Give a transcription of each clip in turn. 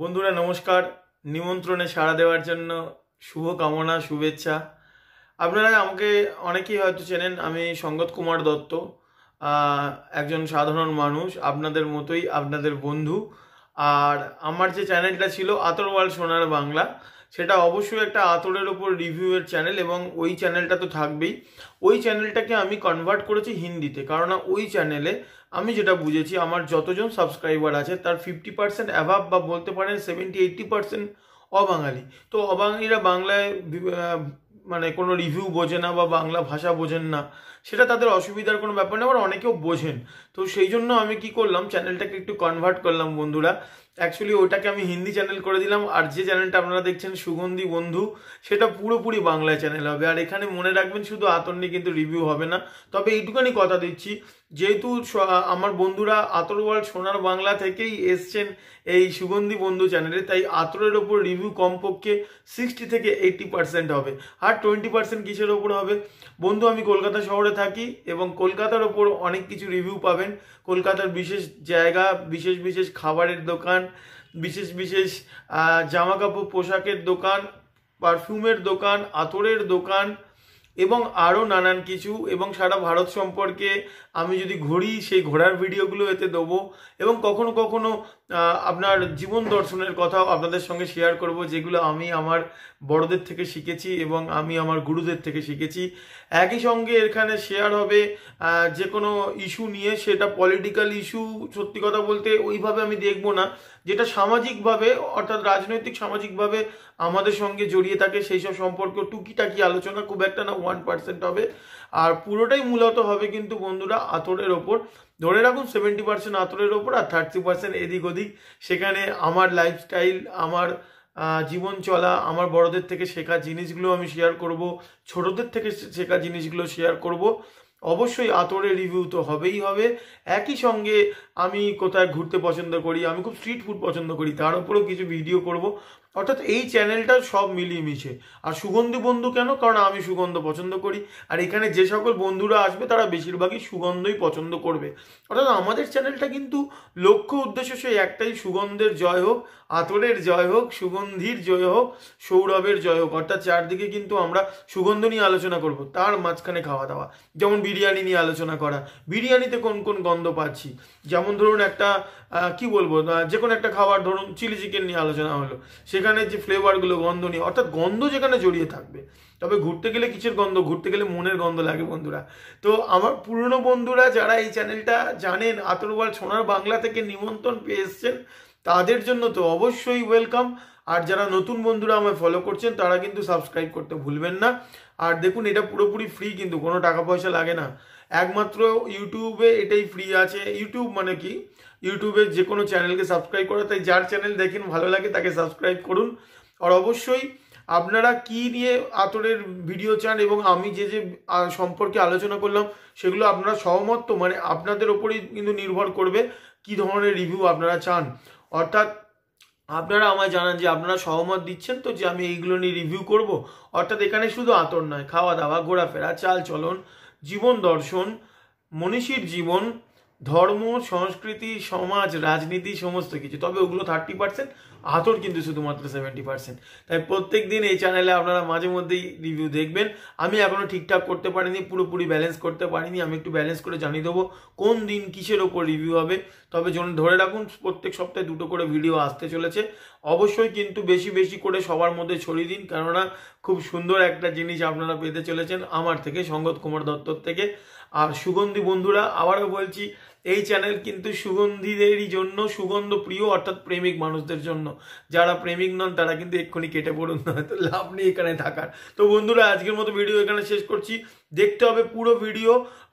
বন্ধুরা নমস্কার নিমন্ত্রণে সাড়া দেওয়ার জন্য শুভ কামনা শুভেচ্ছা আপনারা আমাকে অনেকেই হয়তো চেনেন আমি সঙ্গত কুমার দত্ত একজন সাধারণ মানুষ আপনাদের মতোই আপনাদের বন্ধু আর আমার যে চ্যানেলটা ছিল আতরওয়াল সোনার বাংলা সেটা অবশ্যই একটা আতরের ওপর রিভিউয়ের চ্যানেল এবং ওই চ্যানেলটা তো থাকবেই ওই চ্যানেলটাকে আমি কনভার্ট করেছি হিন্দিতে কারণ ওই চ্যানেলে আমি যেটা বুঝেছি আমার যতজন সাবস্ক্রাইবার আছে তার ফিফটি পার্সেন্ট অ্যাভাব বা বলতে পারেন সেভেন্টি এইটটি পার্সেন্ট অবাঙালি তো অবাঙালিরা বাংলায় মানে কোনো রিভিউ বোঝে না বা বাংলা ভাষা বোঝেন না সেটা তাদের অসুবিধার কোনো ব্যাপার না আবার অনেকেও বোঝেন তো সেই জন্য আমি কি করলাম চ্যানেলটাকে একটু কনভার্ট করলাম বন্ধুরা অ্যাকচুয়ালি ওটাকে আমি হিন্দি চ্যানেল করে দিলাম আর যে চ্যানেলটা আপনারা দেখছেন সুগন্ধি বন্ধু সেটা পুরোপুরি বাংলা চ্যানেল হবে আর এখানে মনে রাখবেন শুধু আতর কিন্তু রিভিউ হবে না তবে এইটুকানি কথা দিচ্ছি যেহেতু আমার বন্ধুরা ওয়ার্ল্ড সোনার বাংলা থেকেই এসছেন এই সুগন্ধি বন্ধু চ্যানেলে তাই আতরের ওপর রিভিউ কমপক্ষে সিক্সটি থেকে এইটটি পার্সেন্ট হবে আর টোয়েন্টি পার্সেন্ট কিসের ওপর হবে বন্ধু আমি কলকাতা শহরে থাকি এবং কলকাতার ওপর অনেক কিছু রিভিউ পাবেন কলকাতার বিশেষ জায়গা বিশেষ বিশেষ খাবারের দোকান বিশেষ বিশেষ জামা কাপড় পোশাকের দোকান পারফিউমের দোকান আতরের দোকান এবং আরও নানান কিছু এবং সারা ভারত সম্পর্কে আমি যদি ঘুরি সেই ঘোরার ভিডিওগুলো এতে দেবো এবং কখনো কখনো আপনার জীবন দর্শনের কথাও আপনাদের সঙ্গে শেয়ার করব যেগুলো আমি আমার বড়দের থেকে শিখেছি এবং আমি আমার গুরুদের থেকে শিখেছি একই সঙ্গে এখানে শেয়ার হবে যে কোনো ইস্যু নিয়ে সেটা পলিটিক্যাল ইস্যু সত্যি কথা বলতে ওইভাবে আমি দেখব না যেটা সামাজিকভাবে অর্থাৎ রাজনৈতিক সামাজিকভাবে আমাদের সঙ্গে জড়িয়ে থাকে সেই সব সম্পর্কে টুকিটাকি আলোচনা খুব একটা না ওয়ান পার্সেন্ট হবে আর পুরোটাই মূলত হবে কিন্তু বন্ধুরা আতরের ওপর ধরে রাখুন সেভেন্টি পার্সেন্ট আতরের ওপর আর থার্টি পার্সেন্ট এদিক ওদিক সেখানে আমার লাইফস্টাইল আমার জীবন চলা আমার বড়দের থেকে শেখা জিনিসগুলো আমি শেয়ার করব ছোটদের থেকে শেখা জিনিসগুলো শেয়ার করব অবশ্যই আতরের রিভিউ তো হবেই হবে একই সঙ্গে আমি কোথায় ঘুরতে পছন্দ করি আমি খুব স্ট্রিট ফুড পছন্দ করি তার উপরেও কিছু ভিডিও করব অর্থাৎ এই চ্যানেলটা সব মিলিয়ে মিশে আর সুগন্ধি বন্ধু কেন কারণ আমি সুগন্ধ পছন্দ করি আর এখানে যে সকল বন্ধুরা আসবে তারা বেশিরভাগই সুগন্ধই পছন্দ করবে অর্থাৎ আমাদের চ্যানেলটা কিন্তু লক্ষ্য উদ্দেশ্য সেই একটাই সুগন্ধের জয় হোক আতরের জয় হোক সুগন্ধির জয় হোক সৌরভের জয় হোক অর্থাৎ চারদিকে কিন্তু আমরা সুগন্ধ নিয়ে আলোচনা করব তার মাঝখানে খাওয়া দাওয়া যেমন বিরিয়ানি নিয়ে আলোচনা করা বিরিয়ানিতে কোন কোন গন্ধ পাচ্ছি যেমন ধরুন একটা কি বলবো যে কোনো একটা খাবার ধরুন চিলি চিকেন নিয়ে আলোচনা হলো সেখানে সেখানে যে ফ্লেভারগুলো গন্ধ নিয়ে অর্থাৎ গন্ধ যেখানে জড়িয়ে থাকবে তবে ঘুরতে গেলে কিছুর গন্ধ ঘুরতে গেলে মনের গন্ধ লাগে বন্ধুরা তো আমার পুরনো বন্ধুরা যারা এই চ্যানেলটা জানেন আতরবাল সোনার বাংলা থেকে নিমন্ত্রণ পেয়ে এসছেন তাদের জন্য তো অবশ্যই ওয়েলকাম আর যারা নতুন বন্ধুরা আমায় ফলো করছেন তারা কিন্তু সাবস্ক্রাইব করতে ভুলবেন না আর দেখুন এটা পুরোপুরি ফ্রি কিন্তু কোনো টাকা পয়সা লাগে না একমাত্র ইউটিউবে এটাই ফ্রি আছে ইউটিউব মানে কি ইউটিউবে যে কোনো চ্যানেলকে সাবস্ক্রাইব করে তাই যার চ্যানেল দেখেন ভালো লাগে তাকে সাবস্ক্রাইব করুন আর অবশ্যই আপনারা কি নিয়ে আতরের ভিডিও চান এবং আমি যে যে সম্পর্কে আলোচনা করলাম সেগুলো আপনারা সহমত তো মানে আপনাদের ওপরেই কিন্তু নির্ভর করবে কি ধরনের রিভিউ আপনারা চান অর্থাৎ আপনারা আমায় জানান যে আপনারা সহমত দিচ্ছেন তো যে আমি এইগুলো নিয়ে রিভিউ করব অর্থাৎ এখানে শুধু আতর নয় খাওয়া দাওয়া ঘোরাফেরা চাল চলন জীবন দর্শন মনীষীর জীবন ধর্ম সংস্কৃতি সমাজ রাজনীতি সমস্ত কিছু তবে ওগুলো থার্টি পার্সেন্ট আতর কিন্তু শুধুমাত্র সেভেন্টি পার্সেন্ট তাই প্রত্যেক দিন এই চ্যানেলে আপনারা মাঝে মধ্যেই রিভিউ দেখবেন আমি এখনও ঠিকঠাক করতে পারিনি পুরোপুরি ব্যালেন্স করতে পারিনি আমি একটু ব্যালেন্স করে জানিয়ে দেবো কোন দিন কিসের ওপর রিভিউ হবে তবে জন ধরে রাখুন প্রত্যেক সপ্তাহে দুটো করে ভিডিও আসতে চলেছে অবশ্যই কিন্তু বেশি বেশি করে সবার মধ্যে ছড়িয়ে দিন কেননা খুব সুন্দর একটা জিনিস আপনারা পেতে চলেছেন আমার থেকে সঙ্গত কুমার দত্তর থেকে আর সুগন্ধি বন্ধুরা আবারও বলছি এই চ্যানেল কিন্তু সুগন্ধিদেরই জন্য সুগন্ধ প্রিয় অর্থাৎ প্রেমিক মানুষদের জন্য যারা প্রেমিক নন তারা কিন্তু এক্ষুনি কেটে পড়ুন না তো লাভ নেই এখানে থাকার তো বন্ধুরা আজকের মতো ভিডিও এখানে শেষ করছি দেখতে হবে পুরো ভিডিও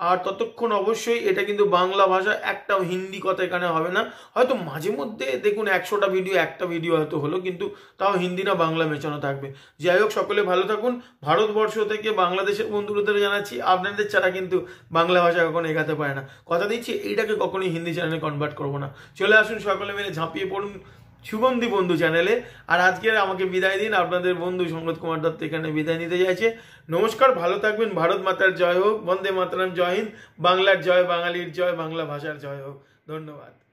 আর ততক্ষণ অবশ্যই এটা কিন্তু বাংলা ভাষা একটাও হিন্দি কথা এখানে হবে না হয়তো মাঝে মধ্যে দেখুন একশোটা ভিডিও একটা ভিডিও হয়তো হলো কিন্তু তাও হিন্দি না বাংলা মেচানো থাকবে যাই হোক সকলে ভালো থাকুন ভারতবর্ষ থেকে বাংলাদেশের বন্ধুদের জানাচ্ছি আপনাদের ছাড়া কিন্তু বাংলা ভাষা কখনো এগাতে পারে না কথা দিচ্ছি এই এটাকে কখনোই হিন্দি চ্যানেলে কনভার্ট করবো না চলে আসুন সকলে মিলে ঝাঁপিয়ে পড়ুন সুগন্ধি বন্ধু চ্যানেলে আর আজকে আমাকে বিদায় দিন আপনাদের বন্ধু সংগত কুমার দত্ত এখানে বিদায় নিতে চাইছে নমস্কার ভালো থাকবেন ভারত মাতার জয় হোক বন্দে মাতারাম জয় হিন্দ বাংলার জয় বাঙালির জয় বাংলা ভাষার জয় হোক ধন্যবাদ